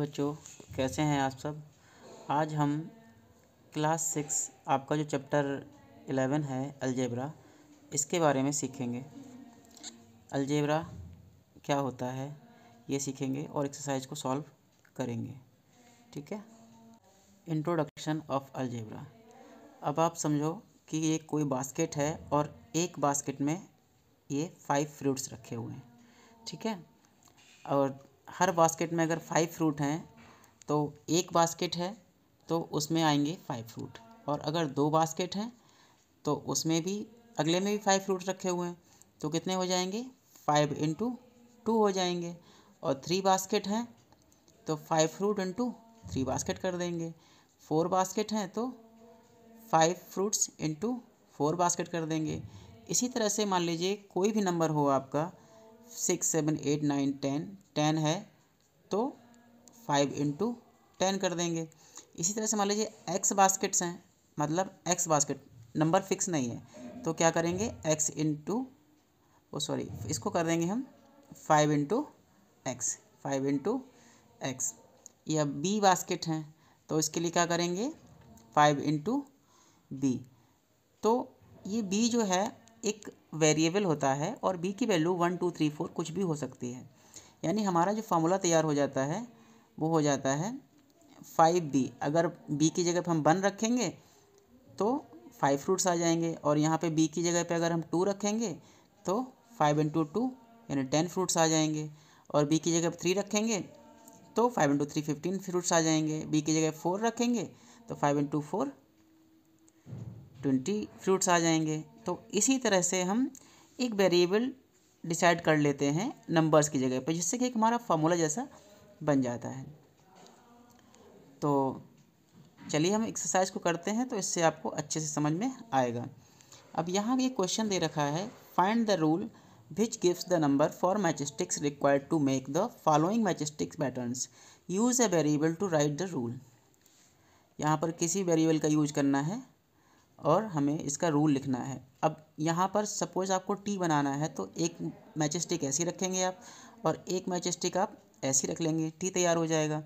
बच्चों कैसे हैं आप सब आज हम क्लास सिक्स आपका जो चैप्टर एलेवन है अलजेब्रा इसके बारे में सीखेंगे अलजेब्रा क्या होता है ये सीखेंगे और एक्सरसाइज को सॉल्व करेंगे ठीक है इंट्रोडक्शन ऑफ अलजेब्रा अब आप समझो कि ये कोई बास्केट है और एक बास्केट में ये फाइव फ्रूट्स रखे हुए हैं ठीक है और हर बास्केट में अगर फाइव फ्रूट हैं तो एक बास्केट है तो उसमें आएंगे फाइव फ्रूट और अगर दो बास्केट हैं तो उसमें भी अगले में भी फाइव फ्रूट रखे हुए हैं तो कितने हो जाएंगे फाइव इंटू टू हो जाएंगे और थ्री बास्केट हैं तो five fruit into three basket कर देंगे फोर बास्केट हैं तो five fruits into four basket कर देंगे इसी तरह से मान लीजिए कोई भी नंबर हो आपका six seven eight nine ten ten है तो फाइव इंटू टेन कर देंगे इसी तरह से मान लीजिए एक्स बास्केट्स हैं मतलब एक्स बास्केट नंबर फिक्स नहीं है तो क्या करेंगे एक्स इंटू ओ सॉरी इसको कर देंगे हम five into x five into x या बी बास्केट हैं तो इसके लिए क्या करेंगे फाइव इंटू बी तो ये बी जो है एक वेरिएबल होता है और बी की value one two three four कुछ भी हो सकती है यानी हमारा जो फार्मूला तैयार हो जाता है वो हो जाता है फाइव बी अगर बी की जगह पर हम वन रखेंगे तो फाइव फ्रूट्स आ जाएंगे और यहाँ पे बी की जगह पे अगर हम टू रखेंगे तो फाइव इंटू टू यानी टेन फ्रूट्स आ जाएंगे और बी की जगह पर थ्री रखेंगे तो five into three fifteen fruits आ जाएंगे बी की जगह फोर रखेंगे तो five into four twenty fruits आ जाएंगे तो इसी तरह से हम एक वेरिएबल डिसाइड कर लेते हैं नंबर्स की जगह पर जिससे कि एक हमारा फार्मूला जैसा बन जाता है तो चलिए हम एक्सरसाइज को करते हैं तो इससे आपको अच्छे से समझ में आएगा अब यहाँ एक क्वेश्चन दे रखा है find the rule which gives the number for matchsticks required to make the following matchsticks patterns use a variable to write the rule यहाँ पर किसी वेरिएबल का यूज करना है और हमें इसका रूल लिखना है अब यहाँ पर सपोज़ आपको टी बनाना है तो एक मैच स्टिक ऐसी रखेंगे आप और एक मैच स्टिक आप ऐसी रख लेंगे टी तैयार हो जाएगा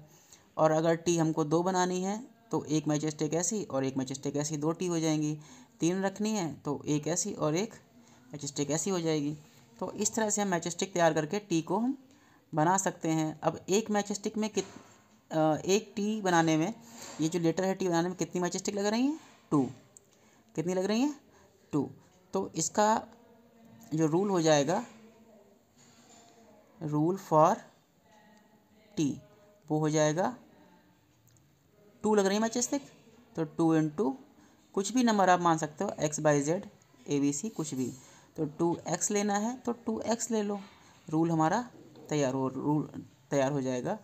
और अगर टी हमको दो बनानी है तो एक मैच स्टिक ऐसी और एक मैच स्टिक ऐसी दो टी हो जाएंगी तीन रखनी है तो एक ऐसी और एक मैच स्टिक ऐसी हो जाएगी तो इस तरह से हम मैच स्टिक तैयार करके टी को हम बना सकते हैं अब एक मैच स्टिक में कित एक टी बनाने में ये जो लेटर है टी बनाने में कितनी मैच स्टिक लग रही हैं टू कितनी लग रही हैं टू तो इसका जो रूल हो जाएगा रूल फॉर टी वो हो जाएगा टू लग रही है मैचेस तक तो टू इन टू कुछ भी नंबर आप मान सकते हो x y z a b c कुछ भी तो टू एक्स लेना है तो टू एक्स ले लो रूल हमारा तैयार हो रूल तैयार हो जाएगा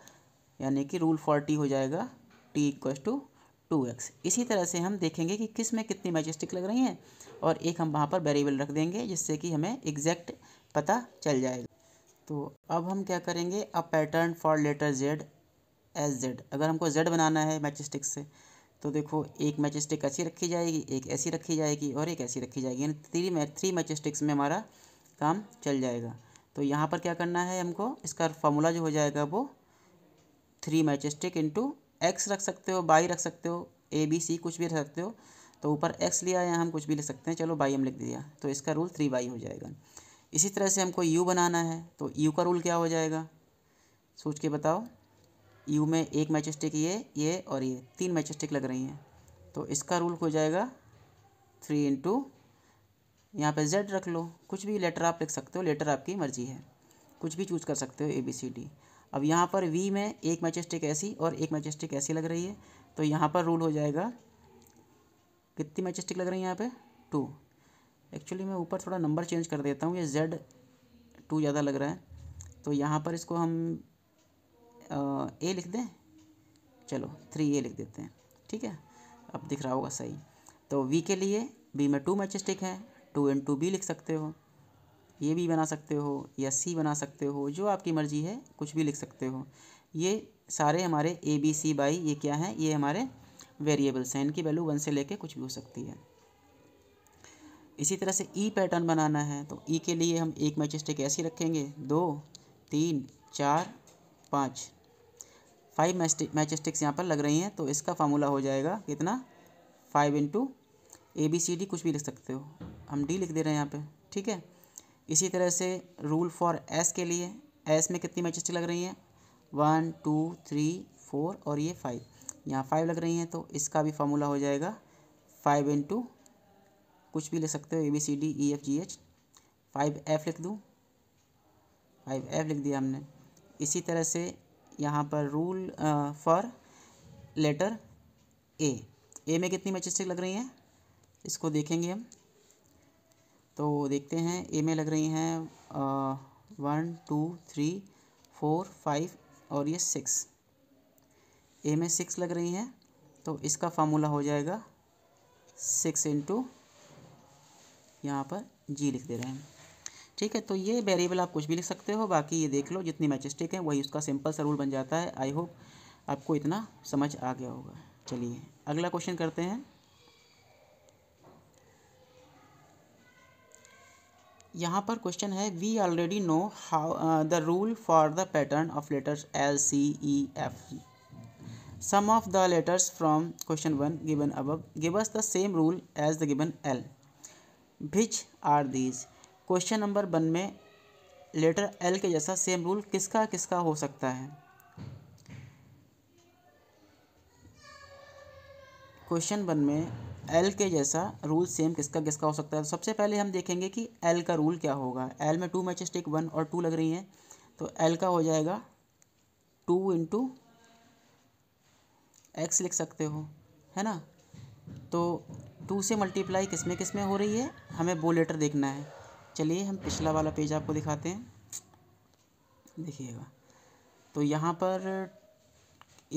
यानी कि रूल फॉर टी हो जाएगा t equal to two x इसी तरह से हम देखेंगे कि किस में कितनी मैजेस्टिक लग रही हैं और एक हम वहाँ पर वेरिएबल रख देंगे जिससे कि हमें एग्जैक्ट पता चल जाएगा तो अब हम क्या करेंगे a pattern for letter z s z अगर हमको जेड बनाना है मैचस्टिक से तो देखो एक मैचस्टिक ऐसी रखी जाएगी एक ऐसी रखी जाएगी और एक ऐसी रखी जाएगी यानी थ्री मै थ्री मैचस्टिक्स में हमारा काम चल जाएगा तो यहाँ पर क्या करना है हमको इसका फार्मूला जो हो जाएगा वो थ्री मैचस्टिक इंटू एक्स रख सकते हो बाई रख सकते हो ए बी सी कुछ भी रख सकते हो तो ऊपर एक्स लिया या हम कुछ भी लिख सकते हैं चलो बाई हम लिख दिया तो इसका रूल थ्री बाई हो जाएगा इसी तरह से हमको यू बनाना है तो यू का रूल क्या हो जाएगा सोच के बताओ यू में एक मैच स्टिक ये ये और ये तीन मैच स्टिक लग रही हैं तो इसका रूल हो जाएगा थ्री इंटू यहाँ पर जेड रख लो कुछ भी लेटर आप लिख सकते हो लेटर आपकी मर्जी है कुछ भी चूज़ कर सकते हो ए बी सी डी अब यहाँ पर वी में एक मैचस्टिक ऐसी और एक मैचस्टिक ऐसी लग रही है तो यहाँ पर रूल हो जाएगा कितनी मैचस्टिक लग रही है यहाँ पे टू एक्चुअली मैं ऊपर थोड़ा नंबर चेंज कर देता हूँ ये जेड टू ज़्यादा लग रहा है तो यहाँ पर इसको हम ए लिख दें चलो थ्री ए लिख देते हैं ठीक है अब दिख रहा होगा सही तो वी के लिए बी में टू मैचस्टिक है टू इन टू बी लिख सकते हो ये भी बना सकते हो या सी बना सकते हो जो आपकी मर्ज़ी है कुछ भी लिख सकते हो ये सारे हमारे ए बी सी बाई ये क्या है ये हमारे वेरिएबल्स हैं इनकी वैल्यू वन से लेके कुछ भी हो सकती है इसी तरह से ई e पैटर्न बनाना है तो ई e के लिए हम एक मैच स्टिक ऐसी रखेंगे दो तीन चार पाँच फाइव मैच स्टिक्स यहाँ पर लग रही हैं तो इसका फार्मूला हो जाएगा कितना five into a b c d कुछ भी लिख सकते हो हम डी लिख दे रहे हैं यहाँ पे ठीक है इसी तरह से रूल फॉर एस के लिए एस में कितनी मैचेस लग रही हैं वन टू थ्री फोर और ये फाइव यहाँ फाइव लग रही हैं तो इसका भी फार्मूला हो जाएगा फाइव टू कुछ भी ले सकते हो a b c d e f g h five f लिख दूँ फाइव एफ लिख दिया हमने इसी तरह से यहाँ पर rule for letter a a में कितनी मैचेस्टिक लग रही हैं इसको देखेंगे हम तो देखते हैं ए में लग रही हैं one two three four five और ये सिक्स ए में सिक्स लग रही हैं तो इसका फार्मूला हो जाएगा सिक्स इंटू यहाँ पर जी लिख दे रहे हैं ठीक है तो ये वेरिएबल आप कुछ भी लिख सकते हो बाकी ये देख लो जितनी मैचस्टिक है वही उसका सिंपल सा रूल बन जाता है आई होप आपको इतना समझ आ गया होगा चलिए अगला क्वेश्चन करते हैं यहाँ पर क्वेश्चन है we already know how the rule for the pattern of letters l c e f some of the letters from question one given above give us the same rule as the given l which are these question number one में letter l के जैसा same rule किसका किसका हो सकता है question one में L के जैसा रूल सेम किसका किसका हो सकता है तो सबसे पहले हम देखेंगे कि एल का रूल क्या होगा एल में टू मैचेस टिक वन और टू लग रही हैं तो एल का हो जाएगा टू इंटू एक्स लिख सकते हो है ना तो टू से मल्टीप्लाई किस में किस में हो रही है हमें वो लेटर देखना है चलिए हम पिछला वाला पेज आपको दिखाते हैं देखिएगा तो यहाँ पर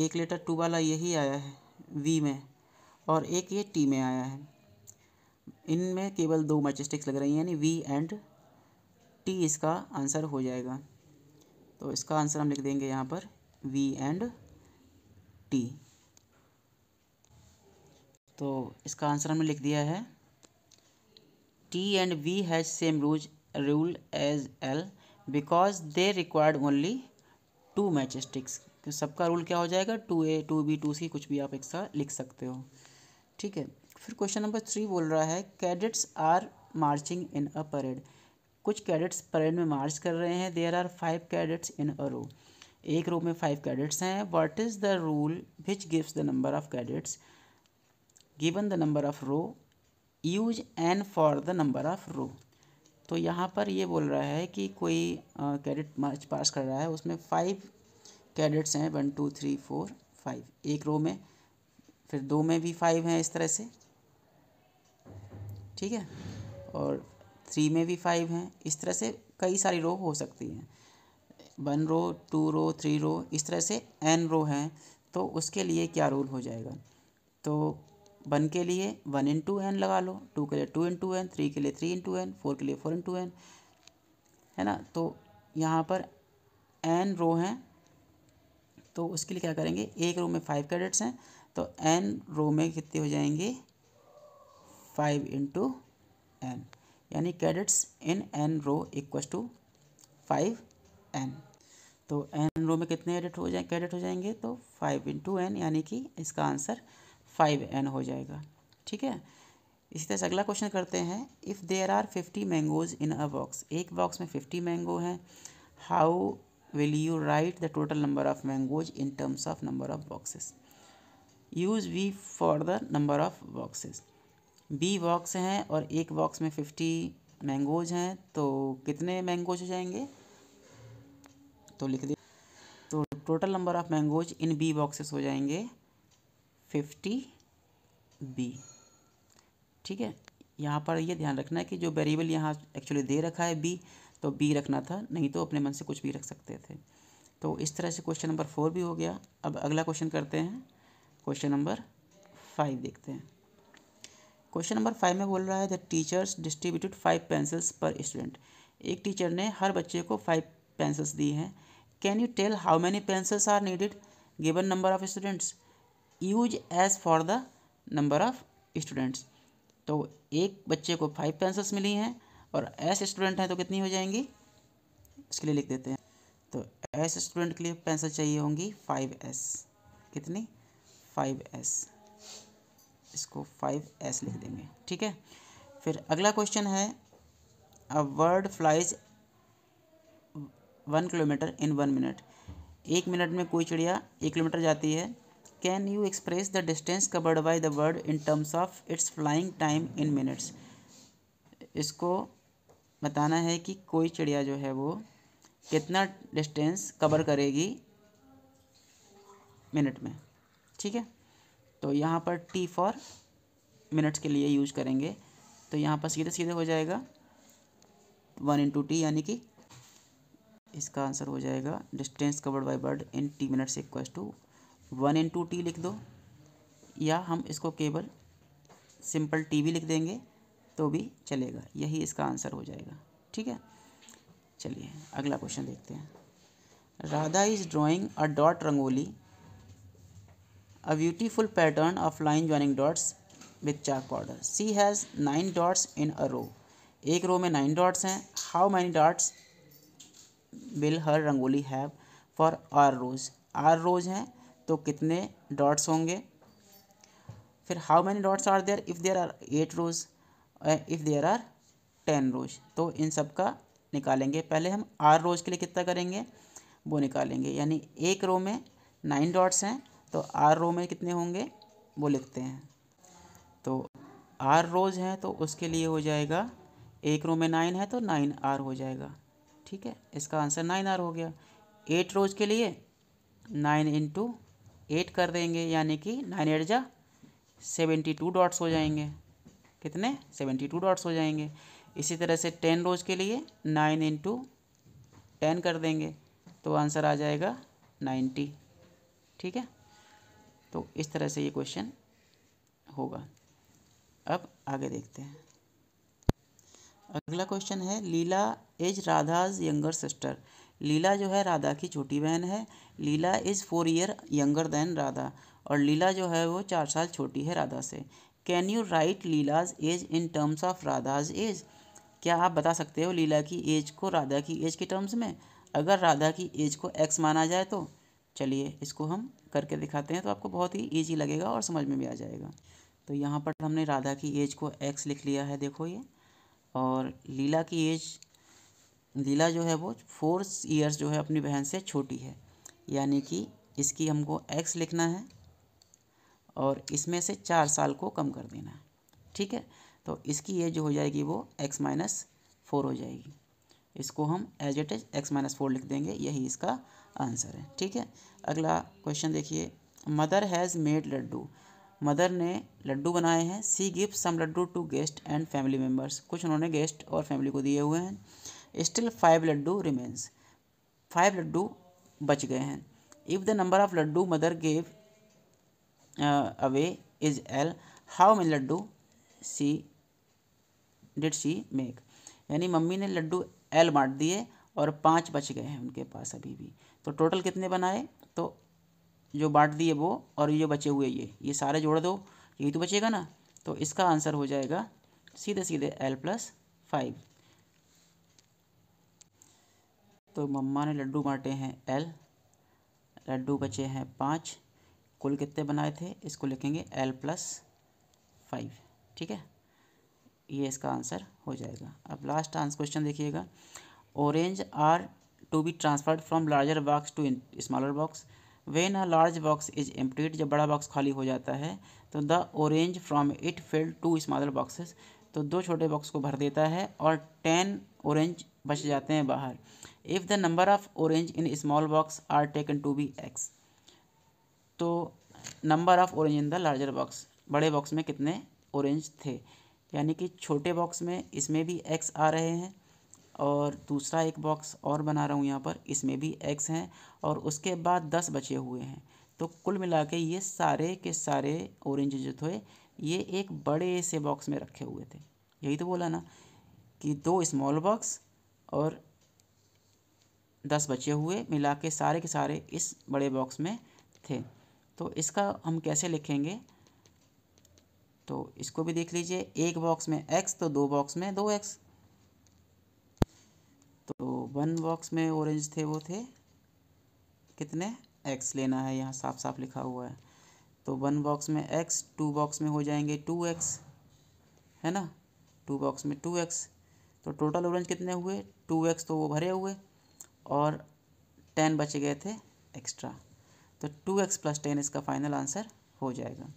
एक लेटर टू वाला यही आया है वी में और एक ये टी में आया है इनमें केवल दो मैचस्टिक्स लग रही हैं यानी वी एंड टी इसका आंसर हो जाएगा तो इसका आंसर हम लिख देंगे यहाँ पर वी एंड टी तो इसका आंसर हमने लिख दिया है t and v has same rules rule as l because they required only two matchsticks सबका रूल क्या हो जाएगा two a two b two c कुछ भी आप एक साथ लिख सकते हो ठीक है फिर क्वेश्चन नंबर थ्री बोल रहा है cadets are marching in a parade कुछ कैडेट्स परेड में मार्च कर रहे हैं there are five cadets in a row एक रो में फाइव कैडेट्स हैं what is the rule which gives the number of cadets given the number of row use n for the number of row तो यहाँ पर ये बोल रहा है कि कोई कैडेट मार्च पास कर रहा है उसमें फाइव कैडेट्स हैं one two three four five एक रो में फिर दो में भी फाइव हैं इस तरह से ठीक है और थ्री में भी फाइव हैं इस तरह से कई सारी रो हो सकती हैं one row two row three row इस तरह से एन रो हैं तो उसके लिए क्या रूल हो जाएगा तो वन के लिए वन इंटू एन लगा लो टू के लिए टू इंटू एन थ्री के लिए थ्री इंटू एन फोर के लिए फोर इंटू एन है ना तो यहाँ पर एन रो हैं तो उसके लिए क्या करेंगे एक रो में फाइव कैडेट्स हैं तो एन रो में कितने हो जाएंगे फाइव इंटू एन यानी cadets in n row equal to five n तो एन रो में कितने एडिट हो जाए कैडेट हो जाएंगे तो फाइव इंटू एन यानी कि इसका आंसर फाइव एन हो जाएगा ठीक है इसी तरह से अगला क्वेश्चन करते हैं if there are fifty mangoes in a box एक बॉक्स में फिफ्टी मैंगो हैं how will you write the total number of mangoes in terms of number of boxes use b for the number of boxes b box हैं और एक box में fifty mangoes हैं तो कितने मैंगोज हो जाएंगे तो लिख दे तो total number of mangoes in b boxes हो जाएंगे फिफ्टी बी ठीक है यहाँ पर ये ध्यान रखना है कि जो वेरिएबल यहाँ एक्चुअली दे रखा है बी तो बी रखना था नहीं तो अपने मन से कुछ भी रख सकते थे तो इस तरह से क्वेश्चन नंबर फोर भी हो गया अब अगला क्वेश्चन करते हैं क्वेश्चन नंबर फाइव देखते हैं क्वेश्चन नंबर फाइव में बोल रहा है the teachers distributed five pencils per student एक टीचर ने हर बच्चे को फाइव पेंसिल्स दी हैं can you tell how many pencils are needed given number of students use s for the number of students तो एक बच्चे को फाइव पेंसिल्स मिली हैं और एस स्टूडेंट हैं तो कितनी हो जाएंगी इसके लिए लिख देते हैं तो एस स्टूडेंट के लिए पेंसिल चाहिए होंगी फाइव एस कितनी फाइव एस इसको फाइव एस लिख देंगे ठीक है फिर अगला क्वेश्चन है a bird flies one kilometre in one minute एक मिनट में कोई चिड़िया एक किलोमीटर जाती है can you express the distance covered by the bird in terms of its flying time in minutes इसको बताना है कि कोई चिड़िया जो है वो कितना डिस्टेंस कवर करेगी मिनट में ठीक है तो यहाँ पर टी फॉर मिनट्स के लिए यूज करेंगे तो यहाँ पर सीधे सीधे हो जाएगा वन इंटू टी यानी कि इसका आंसर हो जाएगा distance covered by bird in t minutes equal to one into t लिख दो या हम इसको केवल सिंपल टी भी लिख देंगे तो भी चलेगा यही इसका आंसर हो जाएगा ठीक है चलिए अगला क्वेश्चन देखते हैं Radha is drawing a dot rangoli a beautiful pattern of line joining dots with chalk powder. c has nine dots in a row. एक रो में नाइन डॉट्स हैं how many dots will her rangoli have for r rows r rows हैं तो कितने dots होंगे फिर how many dots are there if there are eight rows if there are ten rows तो इन सब का निकालेंगे पहले हम आर रोज के लिए कितना करेंगे वो निकालेंगे यानी एक रो में नाइन डॉट्स हैं तो आर रो में कितने होंगे वो लिखते हैं तो आर रोज हैं तो उसके लिए हो जाएगा एक रो में नाइन है तो नाइन आर हो जाएगा ठीक है इसका आंसर नाइन आर हो गया एट रोज के लिए नाइन इंटू एट कर देंगे यानी कि नाइन एट जा सेवेंटी टू डॉट्स हो जाएंगे कितने सेवेंटी टू डॉट्स हो जाएंगे इसी तरह से टेन रोज के लिए नाइन इंटू टेन कर देंगे तो आंसर आ जाएगा नाइन्टी ठीक है तो इस तरह से ये क्वेश्चन होगा अब आगे देखते हैं अगला क्वेश्चन है Leela is Radha's younger sister Leela जो है राधा की छोटी बहन है Leela is four year younger than Radha और लीला जो है वो चार साल छोटी है राधा से can you write Leela's age in terms of Radha's age क्या आप बता सकते हो लीला की एज को राधा की एज के टर्म्स में अगर राधा की एज को एक्स माना जाए तो चलिए इसको हम करके दिखाते हैं तो आपको बहुत ही ईजी लगेगा और समझ में भी आ जाएगा तो यहाँ पर हमने राधा की एज को एक्स लिख लिया है देखो ये और लीला की एज लीला जो है वो फोर ईयर्स जो है अपनी बहन से छोटी है यानी कि इसकी हमको एक्स लिखना है और इसमें से चार साल को कम कर देना है ठीक है तो इसकी एज हो जाएगी वो एक्स माइनस फोर हो जाएगी इसको हम age at age x minus four लिख देंगे यही इसका आंसर है ठीक है अगला क्वेश्चन देखिए mother has made laddoo mother ने लड्डू बनाए हैं she gift some laddoo to guest and family members कुछ उन्होंने गेस्ट और फैमिली को दिए हुए हैं still five laddoo remains five laddoo बच गए हैं if the number of laddoo mother gave away is l how many laddoo she did she make यानी मम्मी ने लड्डू एल बांट दिए और पाँच बच गए हैं उनके पास अभी भी तो टोटल कितने बनाए तो जो बांट दिए वो और ये जो बचे हुए ये ये सारे जोड़ दो यही तो बचेगा ना तो इसका आंसर हो जाएगा सीधे सीधे एल प्लस फाइव तो मम्मा ने लड्डू बांटे हैं एल लड्डू बचे हैं पाँच कुल कितने बनाए थे इसको लिखेंगे एल प्लस फाइव ठीक है ये इसका आंसर हो जाएगा अब लास्ट आंसर क्वेश्चन देखिएगा orange are to be transferred from larger box to smaller box when a large box is emptied जब बड़ा बॉक्स खाली हो जाता है तो the orange from it fell to smaller boxes तो दो छोटे बॉक्स को भर देता है और टेन ओरेंज बच जाते हैं बाहर if the number of orange in small box are taken to be x तो number of orange in the larger box बड़े बॉक्स में कितने ऑरेंज थे यानी कि छोटे बॉक्स में इसमें भी एक्स आ रहे हैं और दूसरा एक बॉक्स और बना रहा हूँ यहाँ पर इसमें भी एक्स हैं और उसके बाद दस बचे हुए हैं तो कुल मिला के ये सारे के सारे ऑरेंज जो थे ये एक बड़े से बॉक्स में रखे हुए थे यही तो बोला ना कि दो स्मॉल बॉक्स और दस बचे हुए मिला के सारे के सारे इस बड़े बॉक्स में थे तो इसका हम कैसे लिखेंगे तो इसको भी देख लीजिए एक बॉक्स में एक्स तो दो बॉक्स में दो एक्स तो वन बॉक्स में ऑरेंज थे वो थे कितने एक्स लेना है यहाँ साफ साफ लिखा हुआ है तो वन बॉक्स में एक्स टू बॉक्स में हो जाएंगे टू एक्स है ना टू बॉक्स में टू एक्स तो टोटल ऑरेंज कितने हुए टू एक्स तो वो भरे हुए और टेन बचे गए थे एक्स्ट्रा तो टू एक्स प्लस टेन इसका फाइनल आंसर हो जाएगा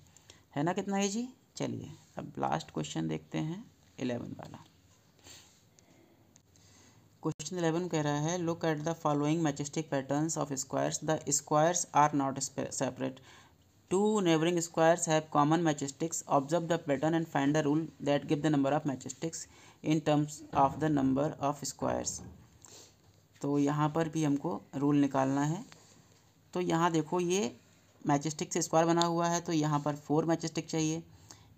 है ना कितना है जी चलिए अब लास्ट क्वेश्चन देखते हैं एलेवन वाला क्वेश्चन इलेवन कह रहा है look at the following matchstick patterns of squares the squares are not separate two neighbouring squares have common majestics. Observe the pattern and find the rule that give the number of majestics in terms of the number of squares तो यहाँ पर भी हमको rule निकालना है तो यहाँ देखो ये मैचस्टिक से स्क्वायर बना हुआ है तो यहाँ पर फोर मैचस्टिक चाहिए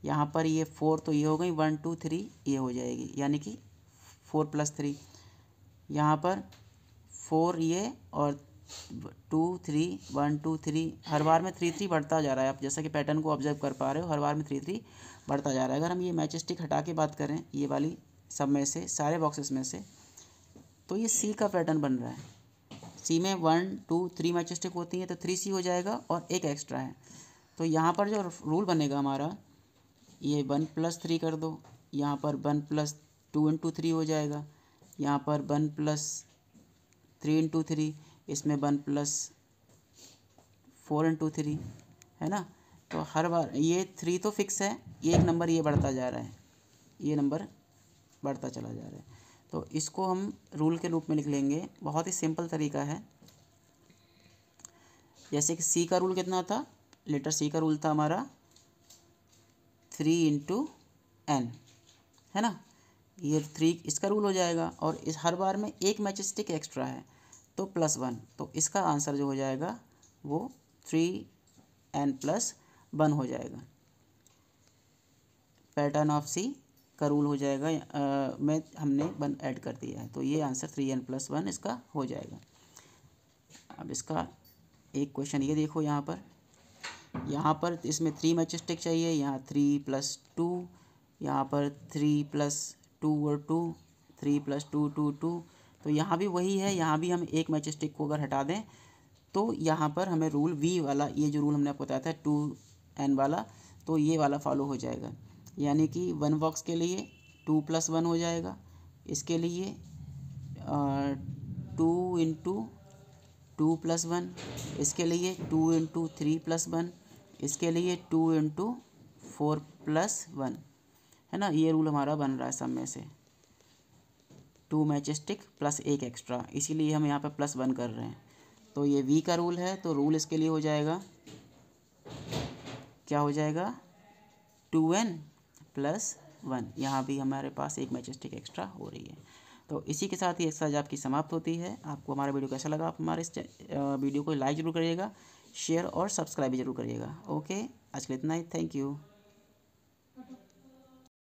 यहाँ पर ये फोर तो ये हो गई वन टू थ्री ये हो जाएगी यानी कि फोर प्लस थ्री यहाँ पर फोर ये और two three one two three हर बार में थ्री थ्री बढ़ता जा रहा है आप जैसा कि पैटर्न को ऑब्जर्व कर पा रहे हो हर बार में थ्री थ्री बढ़ता जा रहा है अगर हम ये मैच स्टिक हटा के बात करें ये वाली सब में से सारे बॉक्सेस में से तो ये सी का पैटर्न बन रहा है सी में one two three matchstick होती हैं तो थ्री सी हो जाएगा और एक एक्स्ट्रा है तो यहाँ पर जो रूल बनेगा हमारा ये वन प्लस थ्री कर दो यहाँ पर one plus two into three हो जाएगा यहाँ पर one plus three into three इसमें one plus four into three है ना तो हर बार ये थ्री तो फिक्स है एक नंबर ये बढ़ता जा रहा है ये नंबर बढ़ता चला जा रहा है तो इसको हम रूल के रूप में लिख लेंगे बहुत ही सिंपल तरीका है जैसे कि सी का रूल कितना था लेटर सी का रूल था हमारा थ्री इंटू एन है ना ये थ्री इसका रूल हो जाएगा और इस हर बार में एक मैच स्टिक एक्स्ट्रा है तो प्लस वन तो इसका आंसर जो हो जाएगा वो थ्री एन प्लस वन हो जाएगा पैटर्न ऑफ सी का रूल हो जाएगा आ, में हमने वन ऐड कर दिया है तो ये answer three n plus one इसका हो जाएगा अब इसका एक क्वेश्चन ये देखो यहाँ पर यहाँ पर इसमें थ्री मैच स्टिक चाहिए यहाँ थ्री प्लस टू यहाँ पर थ्री प्लस टू और two three plus two two two तो यहाँ भी वही है यहाँ भी हम एक मैच स्टिक को अगर हटा दें तो यहाँ पर हमें रूल वी वाला ये जो रूल हमने आपको बताया था टू एन वाला तो ये वाला फॉलो हो जाएगा यानी कि वन बॉक्स के लिए टू प्लस वन हो जाएगा इसके लिए two into two plus one इसके लिए two into three plus one इसके लिए two into four plus one है ना ये रूल हमारा बन रहा है सब में से टू मैच स्टिक प्लस एक एक्स्ट्रा इसीलिए हम यहाँ पे प्लस वन कर रहे हैं तो ये वी का रूल है तो रूल इसके लिए हो जाएगा क्या हो जाएगा टू एन प्लस वन यहाँ भी हमारे पास एक मैच स्टिक एक्स्ट्रा हो रही है तो इसी के साथ ही एक्सरसाइज आपकी समाप्त होती है आपको हमारा वीडियो कैसा लगा आप हमारे इस वीडियो को लाइक ज़रूर करिएगा शेयर और सब्सक्राइब जरूर करिएगा ओके आज के लिए इतना ही थैंक यू